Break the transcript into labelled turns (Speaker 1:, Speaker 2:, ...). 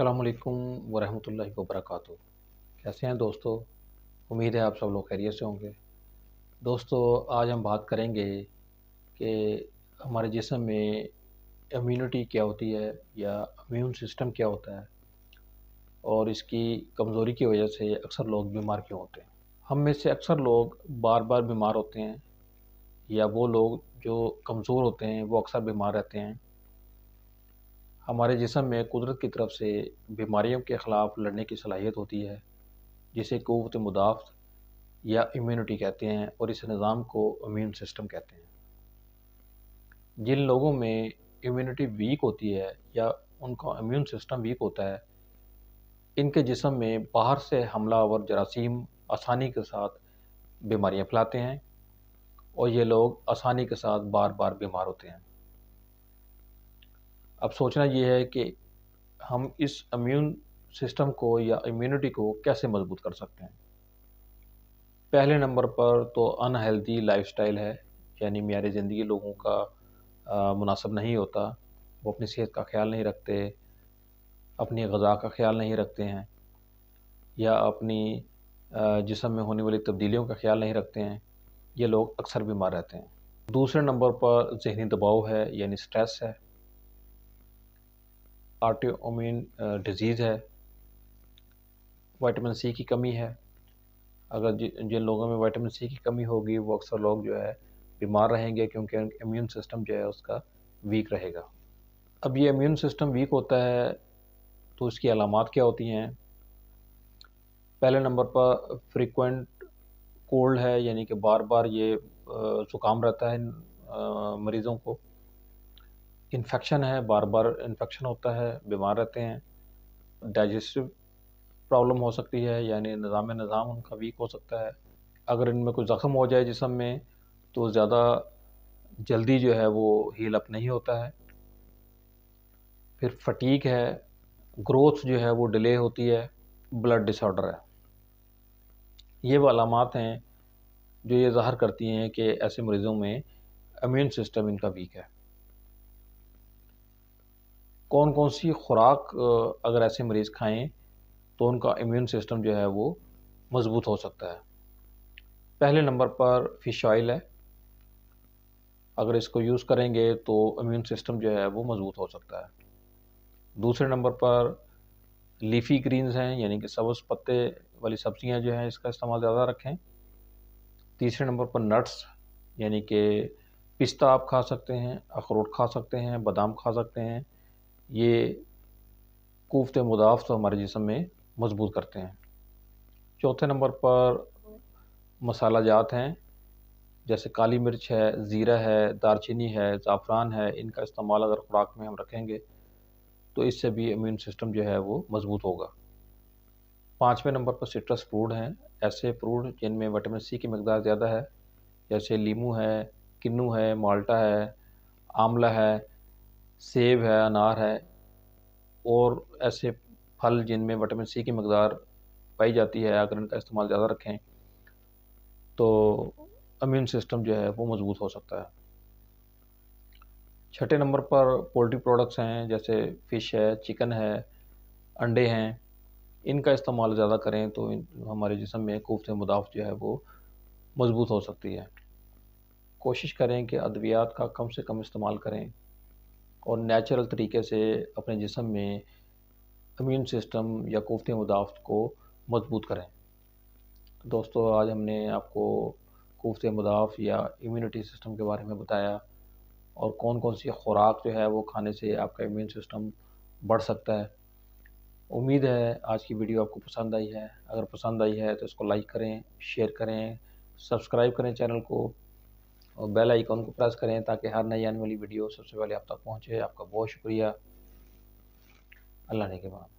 Speaker 1: अल्लाम वरहमल वर्क कैसे हैं दोस्तों उम्मीद है आप सब लोग खैरियत से होंगे दोस्तों आज हम बात करेंगे कि हमारे जिसम में इम्यूनिटी क्या होती है या इम्यून सिस्टम क्या होता है और इसकी कमज़ोरी की वजह से अक्सर लोग बीमार क्यों होते हैं हम में से अक्सर लोग बार बार बीमार होते हैं या वो लोग जो कमज़ोर होते हैं वो अक्सर बीमार रहते हैं हमारे जिसम में कुदरत की तरफ से बीमारियों के ख़िलाफ़ लड़ने की सलाहियत होती है जिसे कुत मुदाफ़ या इम्यूनिटी कहते हैं और इस निज़ाम को इम्यून सिस्टम कहते हैं जिन लोगों में इम्यूनिटी वीक होती है या उनका इम्यून सिस्टम वीक होता है इनके जिसम में बाहर से हमलावर जरासीम आसानी के साथ बीमारियां फैलाते हैं और ये लोग आसानी के साथ बार बार बीमार होते हैं अब सोचना ये है कि हम इस इम्यून सिस्टम को या इम्यूनिटी को कैसे मजबूत कर सकते हैं पहले नंबर पर तो अनहेल्दी लाइफस्टाइल है यानी मैार ज़िंदगी लोगों का मुनासब नहीं होता वो अपनी सेहत का ख्याल नहीं रखते अपनी गज़ा का ख्याल नहीं रखते हैं या अपनी जिसम में होने वाली तब्दीलियों का ख्याल नहीं रखते हैं ये लोग अक्सर बीमार रहते हैं दूसरे नंबर पर जहनी दबाव है यानी स्ट्रेस है आर्टियोमिन डिजीज़ uh, है वाइटामिन सी की कमी है अगर जिन लोगों में वाइटामिन सी की कमी होगी वो अक्सर लोग जो है बीमार रहेंगे क्योंकि इम्यून सिस्टम जो है उसका वीक रहेगा अब ये इम्यून सिस्टम वीक होता है तो उसकी अलामत क्या होती हैं पहले नंबर पर फ्रीक्वेंट कोल्ड है यानी कि बार बार ये uh, ज़ुकाम रहता है uh, मरीज़ों को इन्फेक्शन है बार बार इन्फेक्शन होता है बीमार रहते हैं डाइजेस्टिव प्रॉब्लम हो सकती है यानी निज़ाम निज़ाम उनका वीक हो सकता है अगर इनमें कोई ज़ख़म हो जाए जिसम में तो ज़्यादा जल्दी जो है वो हील अप नहीं होता है फिर फटीक है ग्रोथ जो है वो डिले होती है ब्लड डिसऑर्डर है ये वो अलामत हैं जो ये ज़ाहर करती हैं कि ऐसे मरीज़ों में अम्यून सिस्टम इनका वीक है कौन कौन सी खुराक अगर ऐसे मरीज़ खाएं तो उनका इम्यून सिस्टम जो है वो मज़बूत हो सकता है पहले नंबर पर फ़िश ऑयल है अगर इसको यूज़ करेंगे तो इम्यून सिस्टम जो है वो मज़बूत हो सकता है दूसरे नंबर पर लीफी ग्रीन्स हैं यानी कि सब्ज़ पत्ते वाली सब्ज़ियां जो हैं इसका इस्तेमाल ज़्यादा रखें तीसरे नंबर पर नट्स यानी कि पिस्ता आप खा सकते हैं अखरोट खा सकते हैं बादाम खा सकते हैं ये कोफ्त मुदाफ़ तो हमारे जिसम में मजबूत करते हैं चौथे नंबर पर मसाला जात हैं जैसे काली मिर्च है ज़ीरा है दारचीनी है ज़ाफ़रान है इनका इस्तेमाल अगर खुराक में हम रखेंगे तो इससे भी इम्यून सिस्टम जो है वो मज़बूत होगा पाँचवें नंबर पर सिट्रस फ्रूट हैं ऐसे फ्रूट जिनमें विटामिन सी की मकदार ज़्यादा है जैसे लीमू है किन्नू है माल्टा है आमला है सेब है अनार है और ऐसे फल जिनमें विटामिन सी की मकदार पाई जाती है अगर इनका इस्तेमाल ज़्यादा रखें तो इम्यून सिस्टम जो है वो मज़बूत हो सकता है छठे नंबर पर पोल्ट्री प्रोडक्ट्स हैं जैसे फ़िश है चिकन है अंडे हैं इनका इस्तेमाल ज़्यादा करें तो हमारे जिसम में खूफ मुदाफ़ जो है वो मज़बूत हो सकती है कोशिश करें कि अद्वियात का कम से कम इस्तेमाल करें और नेचुरल तरीके से अपने जिसम में इम्यून सिस्टम या कोफ्ते मुदाफत को मजबूत करें तो दोस्तों आज हमने आपको कोफ्ते मुदाफ़ या इम्यूनिटी सिस्टम के बारे में बताया और कौन कौन सी खुराक जो है वो खाने से आपका इम्यून सिस्टम बढ़ सकता है उम्मीद है आज की वीडियो आपको पसंद आई है अगर पसंद आई है तो इसको लाइक करें शेयर करें सब्सक्राइब करें चैनल को और बेल आइकॉन को प्रेस करें ताकि हर नई आने वाली वीडियो सबसे पहले आप तक पहुँचे आपका बहुत शुक्रिया अल्लाह ने के बाद